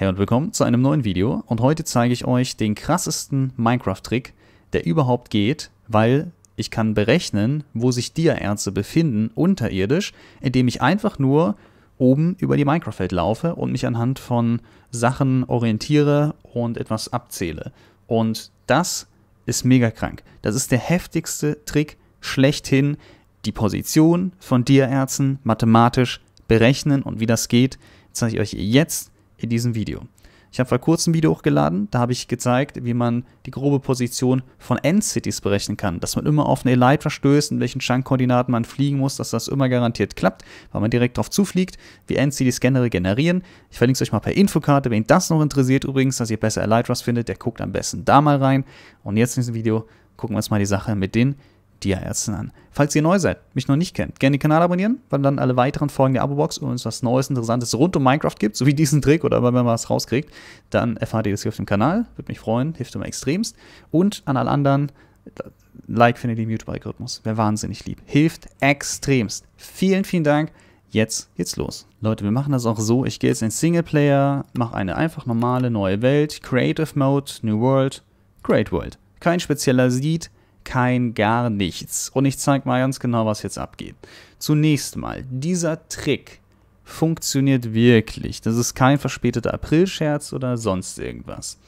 Hey und willkommen zu einem neuen Video und heute zeige ich euch den krassesten Minecraft-Trick, der überhaupt geht, weil ich kann berechnen, wo sich Dia-Erze befinden, unterirdisch, indem ich einfach nur oben über die Minecraft-Welt laufe und mich anhand von Sachen orientiere und etwas abzähle. Und das ist mega krank. Das ist der heftigste Trick schlechthin, die Position von Dia-Erzen mathematisch berechnen und wie das geht, zeige ich euch jetzt in diesem Video. Ich habe vor kurzem ein Video hochgeladen, da habe ich gezeigt, wie man die grobe Position von N-Cities berechnen kann, dass man immer auf eine Elytra stößt, in welchen Schankkoordinaten man fliegen muss, dass das immer garantiert klappt, weil man direkt drauf zufliegt, wie N-Cities generell generieren. Ich verlinke es euch mal per Infokarte, wen das noch interessiert übrigens, dass ihr besser Elytras findet, der guckt am besten da mal rein. Und jetzt in diesem Video gucken wir uns mal die Sache mit den Tierärzten an. Falls ihr neu seid, mich noch nicht kennt, gerne den Kanal abonnieren, weil dann alle weiteren Folgen der Abo-Box und uns was Neues, Interessantes rund um Minecraft gibt, so wie diesen Trick oder wenn man was rauskriegt, dann erfahrt ihr das hier auf dem Kanal. Würde mich freuen, hilft immer extremst. Und an alle anderen, Like findet ihr im YouTube-Algorithmus. Wäre wahnsinnig lieb. Hilft extremst. Vielen, vielen Dank. Jetzt geht's los. Leute, wir machen das auch so. Ich gehe jetzt in Singleplayer, mache eine einfach normale neue Welt, Creative Mode, New World, Great World. Kein spezieller Seed, kein gar nichts. Und ich zeige mal ganz genau, was jetzt abgeht. Zunächst mal, dieser Trick funktioniert wirklich. Das ist kein verspäteter Aprilscherz oder sonst irgendwas.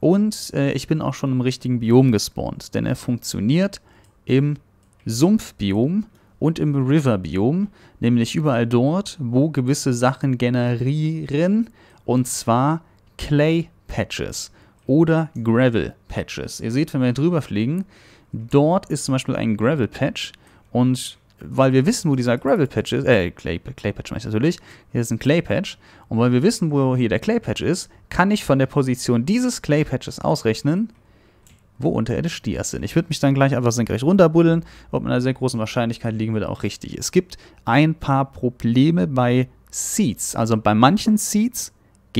Und äh, ich bin auch schon im richtigen Biom gespawnt, denn er funktioniert im Sumpfbiom und im Riverbiom, nämlich überall dort, wo gewisse Sachen generieren, und zwar Clay Patches oder Gravel Patches. Ihr seht, wenn wir drüber fliegen, Dort ist zum Beispiel ein Gravel Patch und weil wir wissen, wo dieser Gravel Patch ist, äh, Clay, Clay Patch meine ich natürlich, hier ist ein Clay Patch, und weil wir wissen, wo hier der Clay Patch ist, kann ich von der Position dieses Clay Patches ausrechnen, wo unterirdisch die erst sind. Ich würde mich dann gleich einfach senkrecht runterbuddeln, ob mit einer sehr großen Wahrscheinlichkeit liegen wir da auch richtig. Es gibt ein paar Probleme bei Seeds. Also bei manchen Seeds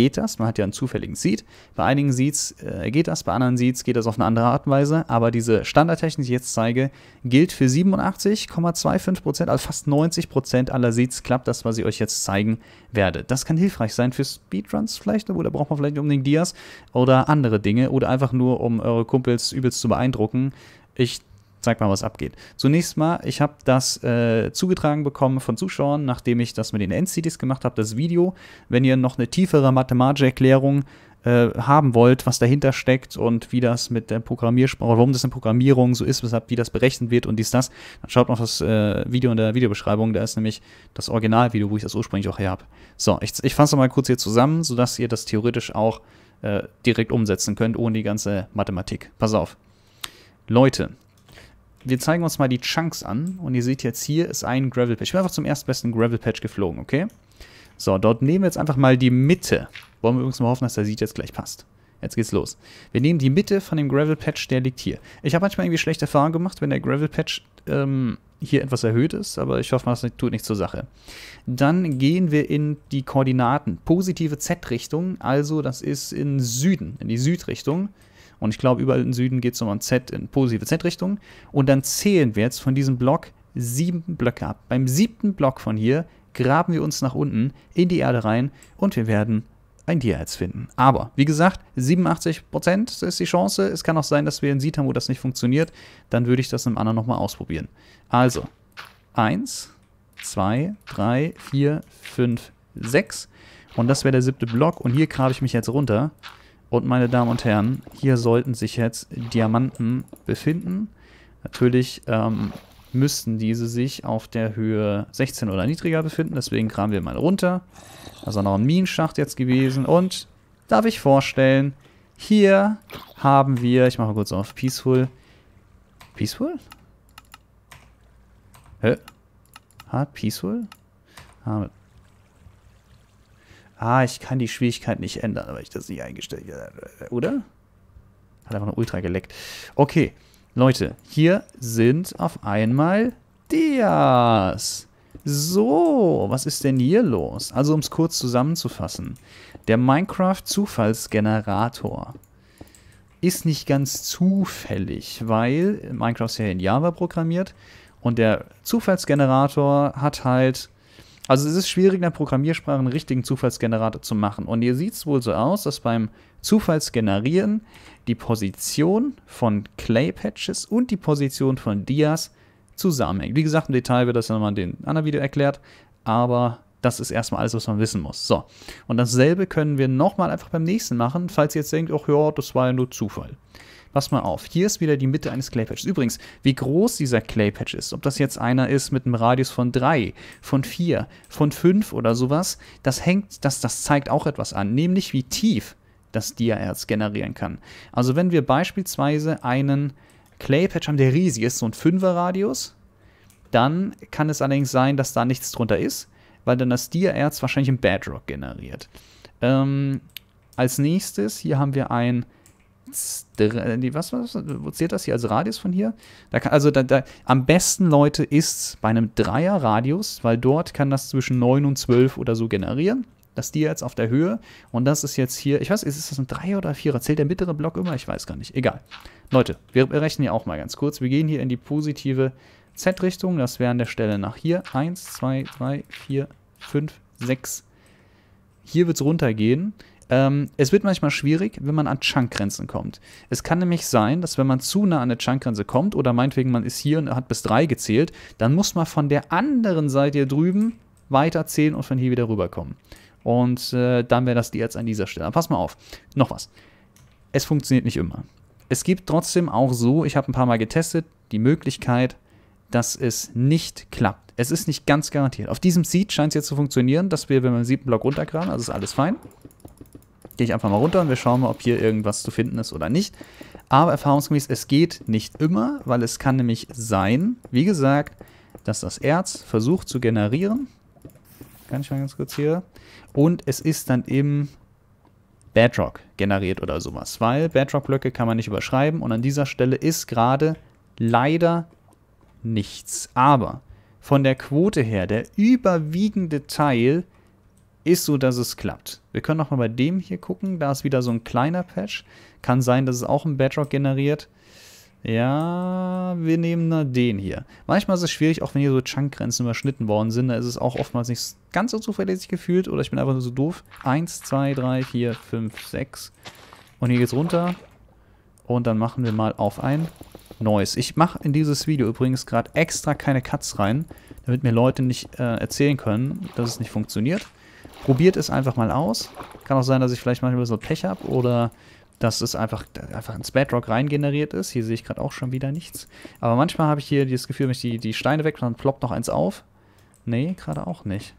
geht das. Man hat ja einen zufälligen Seed. Bei einigen Seeds äh, geht das, bei anderen Seeds geht das auf eine andere Art und Weise. Aber diese Standardtechnik, die ich jetzt zeige, gilt für 87,25%, also fast 90% aller Seeds klappt das, was ich euch jetzt zeigen werde. Das kann hilfreich sein für Speedruns vielleicht, oder braucht man vielleicht unbedingt Dias oder andere Dinge oder einfach nur, um eure Kumpels übelst zu beeindrucken. Ich zeig mal, was abgeht. Zunächst mal, ich habe das äh, zugetragen bekommen von Zuschauern, nachdem ich das mit den NCDs gemacht habe, das Video. Wenn ihr noch eine tiefere mathematische Erklärung äh, haben wollt, was dahinter steckt und wie das mit der Programmiersprache, warum das in Programmierung so ist, weshalb wie das berechnet wird und dies, das, dann schaut noch das äh, Video in der Videobeschreibung, da ist nämlich das Originalvideo, wo ich das ursprünglich auch her habe. So, ich, ich fasse mal kurz hier zusammen, sodass ihr das theoretisch auch äh, direkt umsetzen könnt, ohne die ganze Mathematik. Pass auf. Leute, wir zeigen uns mal die Chunks an. Und ihr seht jetzt, hier ist ein Gravel Patch. Ich bin einfach zum erstbesten Gravel Patch geflogen, okay? So, dort nehmen wir jetzt einfach mal die Mitte. Wollen wir übrigens mal hoffen, dass der Seed jetzt gleich passt. Jetzt geht's los. Wir nehmen die Mitte von dem Gravel Patch, der liegt hier. Ich habe manchmal irgendwie schlechte Erfahrungen gemacht, wenn der Gravel Patch ähm, hier etwas erhöht ist, aber ich hoffe mal, das tut nichts zur Sache. Dann gehen wir in die Koordinaten. Positive Z-Richtung, also das ist in Süden, in die Südrichtung. Und ich glaube, überall im Süden geht es nochmal ein Z in positive Z-Richtung. Und dann zählen wir jetzt von diesem Block sieben Blöcke ab. Beim siebten Block von hier graben wir uns nach unten in die Erde rein und wir werden ein Tierherz finden. Aber, wie gesagt, 87% ist die Chance. Es kann auch sein, dass wir in haben, wo das nicht funktioniert, dann würde ich das im anderen nochmal ausprobieren. Also, 1, 2, 3, 4, 5, 6. Und das wäre der siebte Block. Und hier grabe ich mich jetzt runter. Und meine Damen und Herren, hier sollten sich jetzt Diamanten befinden. Natürlich ähm, müssten diese sich auf der Höhe 16 oder niedriger befinden. Deswegen graben wir mal runter. ist auch noch ein Minenschacht jetzt gewesen. Und darf ich vorstellen, hier haben wir, ich mache mal kurz auf Peaceful. Peaceful? Hä? Hard Peaceful? Ah, mit Ah, ich kann die Schwierigkeit nicht ändern, weil ich das nicht eingestellt habe. Oder? Hat einfach nur ultra geleckt. Okay, Leute, hier sind auf einmal Dias. So, was ist denn hier los? Also, um es kurz zusammenzufassen. Der Minecraft-Zufallsgenerator ist nicht ganz zufällig, weil Minecraft ist ja in Java programmiert und der Zufallsgenerator hat halt also es ist schwierig, in der Programmiersprache einen richtigen Zufallsgenerator zu machen. Und hier sieht es wohl so aus, dass beim Zufallsgenerieren die Position von Clay-Patches und die Position von Dias zusammenhängt. Wie gesagt, im Detail wird das ja nochmal in dem anderen Video erklärt, aber das ist erstmal alles, was man wissen muss. So, und dasselbe können wir nochmal einfach beim nächsten machen, falls ihr jetzt denkt, ach ja, das war ja nur Zufall. Pass mal auf, hier ist wieder die Mitte eines Claypatches. Übrigens, wie groß dieser Claypatch ist, ob das jetzt einer ist mit einem Radius von 3, von 4, von 5 oder sowas, das hängt, das, das zeigt auch etwas an, nämlich wie tief das Diaerz generieren kann. Also wenn wir beispielsweise einen Claypatch haben, der riesig ist, so ein 5er Radius, dann kann es allerdings sein, dass da nichts drunter ist, weil dann das Diaerz wahrscheinlich einen Badrock generiert. Ähm, als nächstes, hier haben wir ein was, was, was zählt das hier als Radius von hier? Da kann, also da, da, am besten, Leute, ist es bei einem Dreier-Radius, weil dort kann das zwischen 9 und 12 oder so generieren. Das die jetzt auf der Höhe und das ist jetzt hier, ich weiß, ist das ein Dreier oder Vierer? Zählt der mittlere Block immer? Ich weiß gar nicht. Egal. Leute, wir berechnen hier auch mal ganz kurz. Wir gehen hier in die positive Z-Richtung. Das wäre an der Stelle nach hier. 1, 2, 3, 4, 5, 6. Hier wird es runtergehen. Ähm, es wird manchmal schwierig, wenn man an Chunkgrenzen kommt. Es kann nämlich sein, dass wenn man zu nah an eine Chunkgrenze kommt oder meinetwegen man ist hier und hat bis drei gezählt, dann muss man von der anderen Seite hier drüben weiterzählen und von hier wieder rüberkommen. Und äh, dann wäre das die jetzt an dieser Stelle. Aber pass mal auf. Noch was. Es funktioniert nicht immer. Es gibt trotzdem auch so, ich habe ein paar Mal getestet, die Möglichkeit, dass es nicht klappt. Es ist nicht ganz garantiert. Auf diesem Seed scheint es jetzt zu funktionieren, dass wir, wenn wir den siebten Block runtergraben, also ist alles fein gehe ich einfach mal runter und wir schauen mal, ob hier irgendwas zu finden ist oder nicht. Aber erfahrungsgemäß, es geht nicht immer, weil es kann nämlich sein, wie gesagt, dass das Erz versucht zu generieren. Kann ich mal ganz kurz hier. Und es ist dann im Bedrock generiert oder sowas, weil Bedrock-Blöcke kann man nicht überschreiben und an dieser Stelle ist gerade leider nichts. Aber von der Quote her, der überwiegende Teil ist so, dass es klappt. Wir können nochmal bei dem hier gucken. Da ist wieder so ein kleiner Patch. Kann sein, dass es auch einen Bedrock generiert. Ja, wir nehmen da den hier. Manchmal ist es schwierig, auch wenn hier so Chunk-Grenzen überschnitten worden sind. Da ist es auch oftmals nicht ganz so zuverlässig gefühlt. Oder ich bin einfach nur so doof. Eins, zwei, drei, vier, fünf, sechs. Und hier geht's runter. Und dann machen wir mal auf ein neues. Ich mache in dieses Video übrigens gerade extra keine Cuts rein, damit mir Leute nicht äh, erzählen können, dass es nicht funktioniert. Probiert es einfach mal aus. Kann auch sein, dass ich vielleicht manchmal so Pech habe oder dass es einfach, einfach ins Bedrock reingeneriert ist. Hier sehe ich gerade auch schon wieder nichts. Aber manchmal habe ich hier das Gefühl, wenn ich die, die Steine weg, dann ploppt noch eins auf. Nee, gerade auch nicht.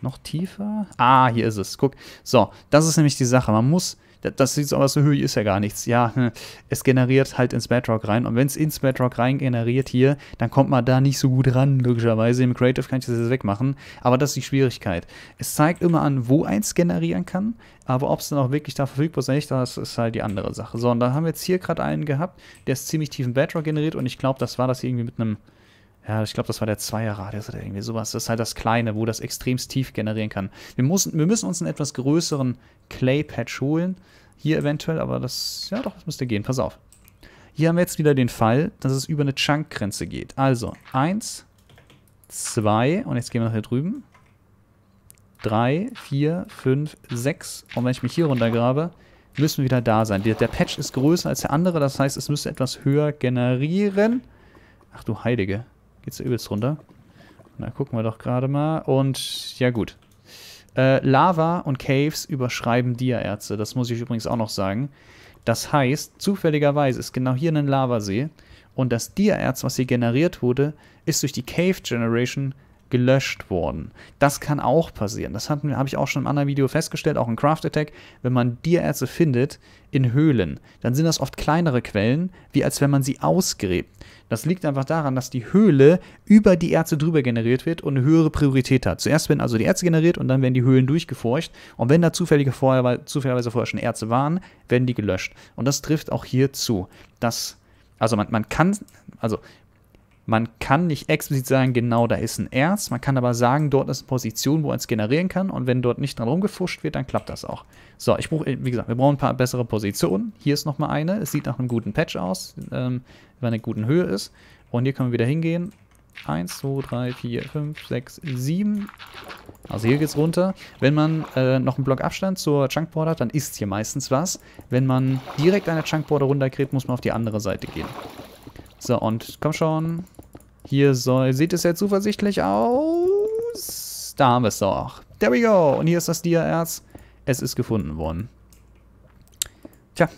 Noch tiefer? Ah, hier ist es. Guck. So, das ist nämlich die Sache. Man muss das sieht so aus, so Höhe ist ja gar nichts. Ja, hm, es generiert halt ins Bedrock rein. Und wenn es ins Bedrock rein generiert hier, dann kommt man da nicht so gut ran, logischerweise. Im Creative kann ich das jetzt wegmachen. Aber das ist die Schwierigkeit. Es zeigt immer an, wo eins generieren kann. Aber ob es dann auch wirklich da verfügbar ist oder nicht, das ist halt die andere Sache. So, und da haben wir jetzt hier gerade einen gehabt, der ist ziemlich tiefen Bedrock generiert. Und ich glaube, das war das hier irgendwie mit einem ja, ich glaube, das war der Zweierradius oder irgendwie sowas. Das ist halt das Kleine, wo das extremst tief generieren kann. Wir müssen, wir müssen uns einen etwas größeren Clay-Patch holen. Hier eventuell, aber das, ja doch, das müsste gehen. Pass auf. Hier haben wir jetzt wieder den Fall, dass es über eine Chunk-Grenze geht. Also, eins, zwei und jetzt gehen wir nach hier drüben. Drei, vier, fünf, sechs Und wenn ich mich hier runtergrabe, müssen wir wieder da sein. Der, der Patch ist größer als der andere, das heißt, es müsste etwas höher generieren. Ach du Heilige. Geht Geht's übelst runter. Na, gucken wir doch gerade mal. Und ja gut. Äh, Lava und Caves überschreiben Diaerze. Das muss ich übrigens auch noch sagen. Das heißt, zufälligerweise ist genau hier ein Lavasee. Und das Diaerz, was hier generiert wurde, ist durch die Cave Generation gelöscht worden. Das kann auch passieren. Das habe ich auch schon im anderen Video festgestellt, auch in Craft Attack. Wenn man Dierärzte findet in Höhlen, dann sind das oft kleinere Quellen, wie als wenn man sie ausgräbt. Das liegt einfach daran, dass die Höhle über die Erze drüber generiert wird und eine höhere Priorität hat. Zuerst werden also die Erze generiert und dann werden die Höhlen durchgeforscht. Und wenn da zufällige vorher, zufälligerweise vorher schon Erze waren, werden die gelöscht. Und das trifft auch hier zu. Das, also man, man kann, also man kann nicht explizit sagen, genau da ist ein Erz, man kann aber sagen, dort ist eine Position, wo er es generieren kann und wenn dort nicht dran rumgefuscht wird, dann klappt das auch. So, ich brauche, wie gesagt, wir brauchen ein paar bessere Positionen. Hier ist nochmal eine, es sieht nach einem guten Patch aus, ähm, wenn eine guten Höhe ist. Und hier können wir wieder hingehen 1, 2, 3, 4, 5, 6, 7. Also hier geht's runter. Wenn man äh, noch einen Block Abstand zur Chunkboard hat, dann ist hier meistens was. Wenn man direkt eine Chunkboard runterkriegt, muss man auf die andere Seite gehen. So, und komm schon. Hier soll, sieht es ja zuversichtlich aus. Da haben wir es doch. There we go. Und hier ist das Dia-Erz. Es ist gefunden worden. Tja.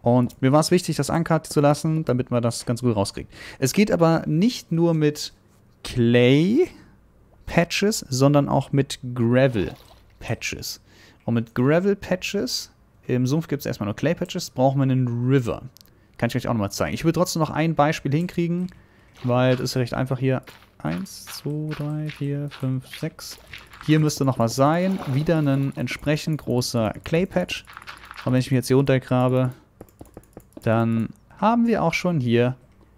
Und mir war es wichtig, das ankart zu lassen, damit man das ganz gut rauskriegt. Es geht aber nicht nur mit Clay Patches, sondern auch mit Gravel Patches. Und mit Gravel Patches, im Sumpf gibt es erstmal nur Clay Patches, brauchen wir einen River. Kann ich euch auch nochmal zeigen. Ich will trotzdem noch ein Beispiel hinkriegen, weil es ist recht einfach hier. Eins, zwei, drei, vier, fünf, sechs. Hier müsste noch was sein. Wieder ein entsprechend großer Clay-Patch. Und wenn ich mich jetzt hier runtergrabe, dann haben wir auch schon hier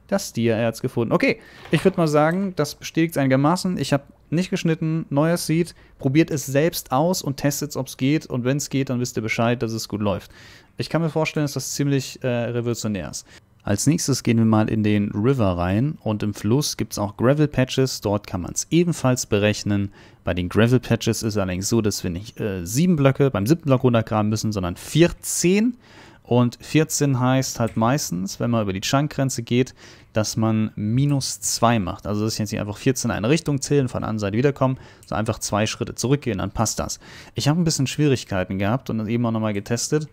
das Stiererz gefunden. Okay, ich würde mal sagen, das bestätigt es einigermaßen. Ich habe nicht geschnitten, neues Seed. Probiert es selbst aus und testet es, ob es geht. Und wenn es geht, dann wisst ihr Bescheid, dass es gut läuft. Ich kann mir vorstellen, dass das ziemlich äh, revolutionär ist. Als nächstes gehen wir mal in den River rein und im Fluss gibt es auch Gravel Patches, dort kann man es ebenfalls berechnen. Bei den Gravel Patches ist es allerdings so, dass wir nicht äh, sieben Blöcke beim siebten Block runtergraben müssen, sondern 14. Und 14 heißt halt meistens, wenn man über die Chunkgrenze geht, dass man minus 2 macht. Also dass ich jetzt nicht einfach 14 in eine Richtung zählen, von der anderen Seite wiederkommen, so einfach zwei Schritte zurückgehen, dann passt das. Ich habe ein bisschen Schwierigkeiten gehabt und das eben auch nochmal getestet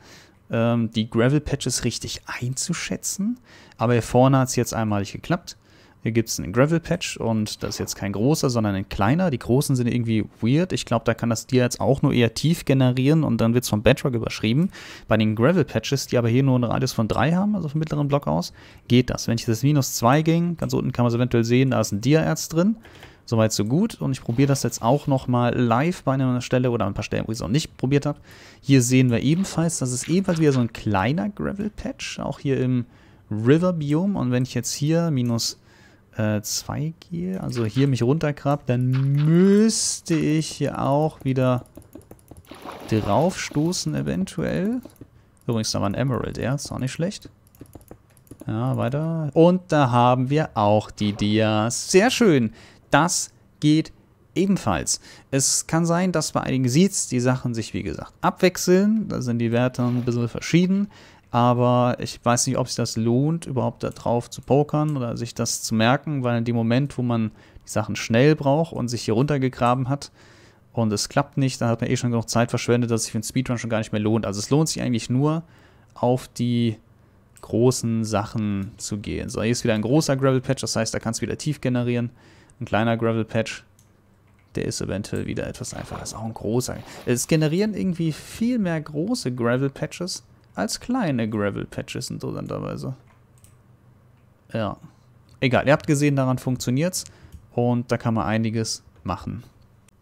ähm, die Gravel-Patches richtig einzuschätzen. Aber hier vorne hat es jetzt einmalig geklappt. Hier gibt es einen Gravel-Patch und das ist jetzt kein großer, sondern ein kleiner. Die großen sind irgendwie weird. Ich glaube, da kann das dir jetzt auch nur eher tief generieren und dann wird es vom Bedrock überschrieben. Bei den Gravel-Patches, die aber hier nur einen Radius von 3 haben, also vom mittleren Block aus, geht das. Wenn ich das Minus 2 ging, ganz unten kann man es eventuell sehen, da ist ein Dia-Erz drin. Soweit so gut. Und ich probiere das jetzt auch nochmal live bei einer Stelle oder ein paar Stellen, wo ich es auch nicht probiert habe. Hier sehen wir ebenfalls, das ist ebenfalls wieder so ein kleiner Gravel-Patch, auch hier im River-Biom. Und wenn ich jetzt hier minus 2 äh, gehe, also hier mich runterkrab, dann müsste ich hier auch wieder draufstoßen eventuell. Übrigens, da war ein Emerald, ja, ist auch nicht schlecht. Ja, weiter. Und da haben wir auch die Dias. Sehr schön. Das geht ebenfalls. Es kann sein, dass bei einigen Seeds die Sachen sich, wie gesagt, abwechseln. Da sind die Werte ein bisschen verschieden. Aber ich weiß nicht, ob sich das lohnt, überhaupt da drauf zu pokern oder sich das zu merken, weil in dem Moment, wo man die Sachen schnell braucht und sich hier runtergegraben hat und es klappt nicht, da hat man eh schon genug Zeit verschwendet, dass sich für einen Speedrun schon gar nicht mehr lohnt. Also es lohnt sich eigentlich nur, auf die großen Sachen zu gehen. So, hier ist wieder ein großer Gravel Patch, das heißt, da kannst du wieder tief generieren. Ein kleiner Gravel-Patch, der ist eventuell wieder etwas einfacher. Das ist auch ein großer. Es generieren irgendwie viel mehr große Gravel-Patches als kleine Gravel-Patches interessanterweise. Ja. Egal, ihr habt gesehen, daran funktioniert's und da kann man einiges machen.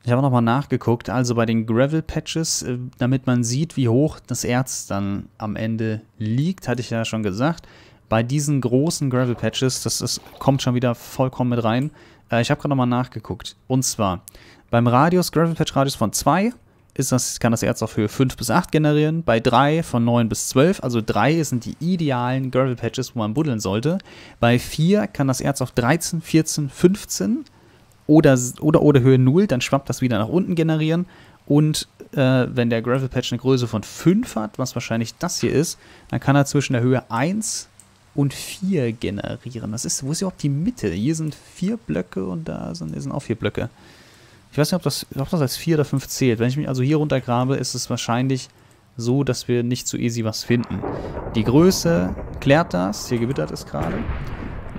Ich habe nochmal nachgeguckt, also bei den Gravel-Patches, äh, damit man sieht, wie hoch das Erz dann am Ende liegt, hatte ich ja schon gesagt. Bei diesen großen Gravel-Patches, das, das kommt schon wieder vollkommen mit rein, äh, ich habe gerade nochmal nachgeguckt. Und zwar beim Radius, Gravel Patch Radius von 2 ist das, kann das Erz auf Höhe 5 bis 8 generieren, bei 3 von 9 bis 12, also 3 sind die idealen Gravel Patches, wo man buddeln sollte. Bei 4 kann das Erz auf 13, 14, 15 oder, oder, oder Höhe 0, dann schwappt das wieder nach unten generieren. Und äh, wenn der Gravel Patch eine Größe von 5 hat, was wahrscheinlich das hier ist, dann kann er zwischen der Höhe 1 und 4 generieren. Das ist, wo ist überhaupt die Mitte? Hier sind 4 Blöcke und da sind, hier sind auch 4 Blöcke. Ich weiß nicht, ob das, ob das als 4 oder 5 zählt. Wenn ich mich also hier runtergrabe, ist es wahrscheinlich so, dass wir nicht so easy was finden. Die Größe klärt das. Hier gewittert es gerade.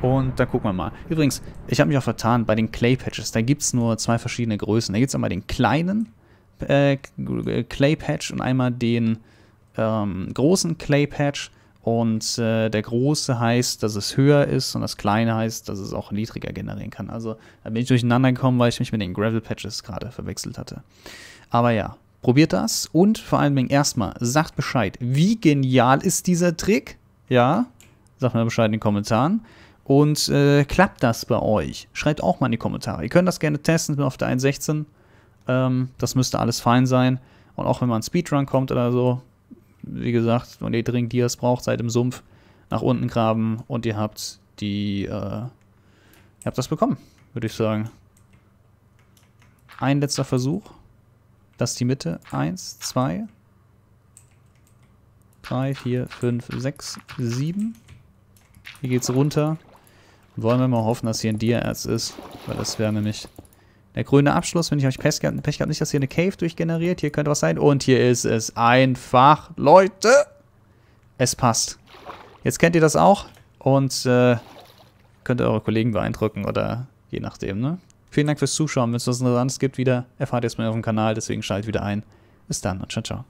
Und dann gucken wir mal. Übrigens, ich habe mich auch vertan bei den Clay Patches. Da gibt es nur zwei verschiedene Größen. Da gibt es einmal den kleinen äh, Clay Patch und einmal den ähm, großen Clay Patch. Und äh, der große heißt, dass es höher ist und das kleine heißt, dass es auch niedriger generieren kann. Also da bin ich durcheinander gekommen, weil ich mich mit den Gravel Patches gerade verwechselt hatte. Aber ja, probiert das und vor allen Dingen erstmal sagt Bescheid, wie genial ist dieser Trick? Ja, sagt mir Bescheid in den Kommentaren. Und äh, klappt das bei euch? Schreibt auch mal in die Kommentare. Ihr könnt das gerne testen, auf der 1.16. Ähm, das müsste alles fein sein. Und auch wenn man Speedrun kommt oder so, wie gesagt, wenn ihr dringend Dias braucht, seid im Sumpf, nach unten graben und ihr habt die, äh, ihr habt das bekommen, würde ich sagen. Ein letzter Versuch. Das ist die Mitte. Eins, zwei, drei, vier, fünf, sechs, sieben. Hier geht's runter. Wollen wir mal hoffen, dass hier ein Dia-Erz ist, weil das wäre nämlich der grüne Abschluss, wenn ich euch Pech gehabt, Pech gehabt nicht, dass hier eine Cave durchgeneriert. Hier könnte was sein. Und hier ist es einfach, Leute. Es passt. Jetzt kennt ihr das auch und äh, könnt ihr eure Kollegen beeindrucken oder je nachdem, ne? Vielen Dank fürs Zuschauen. Wenn es was Interessantes gibt, wieder erfahrt ihr es mir auf dem Kanal. Deswegen schaltet wieder ein. Bis dann und ciao, ciao.